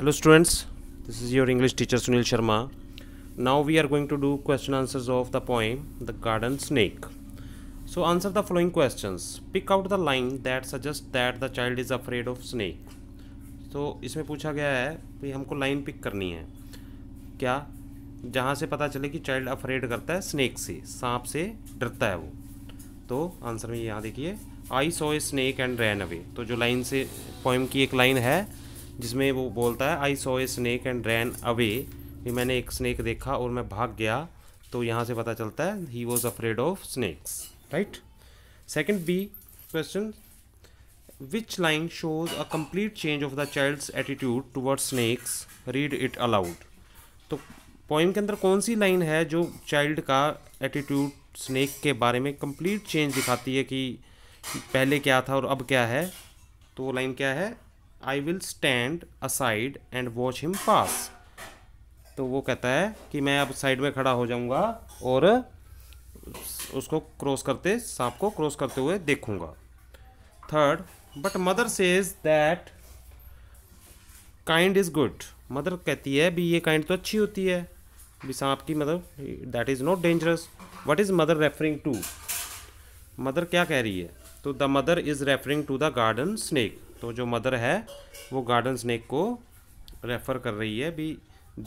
hello students this is your english teacher sunil sharma now we are going to do question answers of the poem the garden snake so answer the following questions pick out the line that suggests that the child is afraid of snake तो इसमें पूछा गया है कि हमको line pick करनी है क्या जहाँ से पता चले कि चाइल्ड अफ्रेड करता है स्नैक से सांप से डरता है वो तो आंसर में यहाँ देखिए I saw a snake and ran away तो जो लाइन से पोइम की एक लाइन है जिसमें वो बोलता है I saw a snake and ran away कि मैंने एक स्नैक देखा और मैं भाग गया तो यहाँ से पता चलता है he was afraid of snakes right second B question which line shows a complete change of the child's attitude toward snakes read it aloud तो पोइम के अंदर कौन सी लाइन है जो चाइल्ड का एटीट्यूड स्नैक के बारे में कम्प्लीट चेंज दिखाती है कि पहले क्या था और अब क्या है तो वो लाइन क्या है I will stand aside and watch him pass तो वो कहता है कि मैं अब साइड में खड़ा हो जाऊंगा और उसको क्रॉस करते सांप को क्रॉस करते हुए देखूंगा third but mother says that kind is good mother कहती है भी ये काइंड तो अच्छी होती है भी सांप की मतलब that is not dangerous what is mother referring to mother क्या कह रही है तो the mother is referring to the garden snake तो जो मदर है वो गार्डन स्नैक को रेफ़र कर रही है भी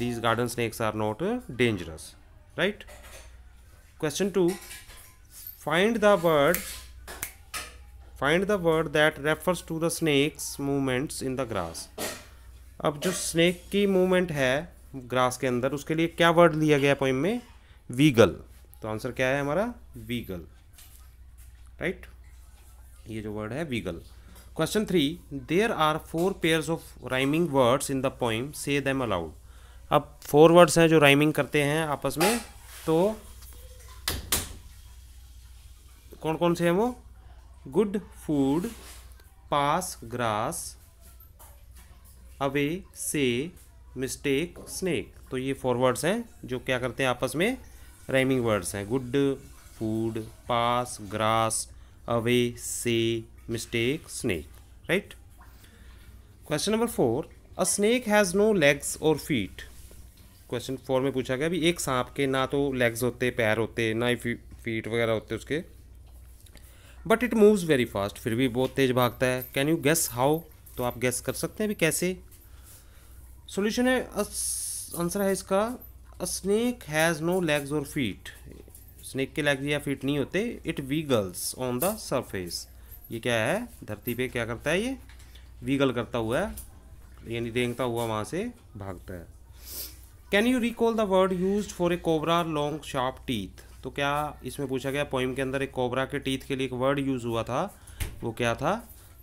these garden snakes are not dangerous right question to find the word find the word that refers to the snake's movements in the grass अब जो स्नैक की मूवमेंट है ग्रास के अंदर उसके लिए क्या वर्ड लिया गया पॉइंट में वीगल तो आंसर क्या है हमारा वीगल राइट ये जो वर्ड है wiggle question three there are four pairs of rhyming words in the poem say them aloud अब फोर वर्ड्स हैं जो राइमिंग करते हैं आपस में तो कौन कौन से हैं वो good food pass grass away say mistake snake तो ये फोर वर्ड्स हैं जो क्या करते हैं आपस में राइमिंग वर्ड्स हैं good food pass grass away say mistake snake right question number four a snake has no legs और फीट क्वेश्चन फोर में पूछा गया भी एक सांप के ना तो लेग्स होते पैर होते ना ही फीट वगैरह होते उसके but it moves very fast फिर भी बहुत तेज़ भागता है कैन यू गैस हाउ तो आप गैस कर सकते हैं भी कैसे सोल्यूशन है आंसर है इसका a snake has no legs और फीट स्नेक के लेग्स या फीट नहीं होते it wiggles on the surface ये क्या है धरती पे क्या करता है ये वीगल करता हुआ है यानी रेंगता हुआ वहाँ से भागता है can you recall the word use for a cobra long sharp teeth तो क्या इसमें पूछा गया पोइम के अंदर एक कोबरा के टीथ के लिए एक वर्ड यूज हुआ था वो क्या था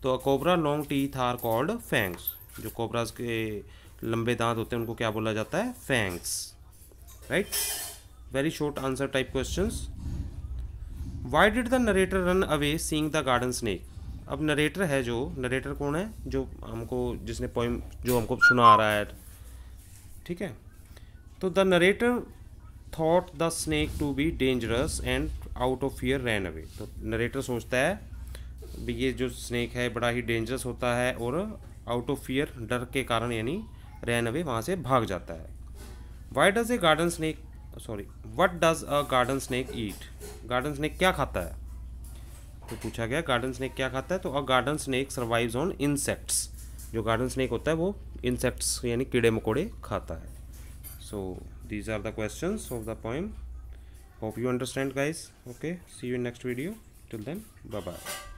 तो a cobra long teeth are called fangs जो कोबराज के लंबे दांत होते हैं उनको क्या बोला जाता है fangs right very short answer type questions why did the narrator run away seeing the garden snake अब नरेटर है जो नरेटर कौन है जो हमको जिसने पोइम जो हमको सुना आ रहा है ठीक है तो the narrator thought the snake to be dangerous and out of fear ran away तो नरेटर सोचता है भी ये जो स्नेक है बड़ा ही डेंजरस होता है और आउट ऑफ फियर डर के कारण यानी रैन अवे वहाँ से भाग जाता है why does a garden snake sorry what does a garden snake eat garden snake क्या खाता है तो पूछा गया गार्डन स्नैक क्या खाता है तो a garden snake survives on insects जो गार्डन स्नैक होता है वो इंसेक्ट्स यानी कीड़े मकोड़े खाता है so these are the question of the point hope you understand guys okay see you next video till then bye bye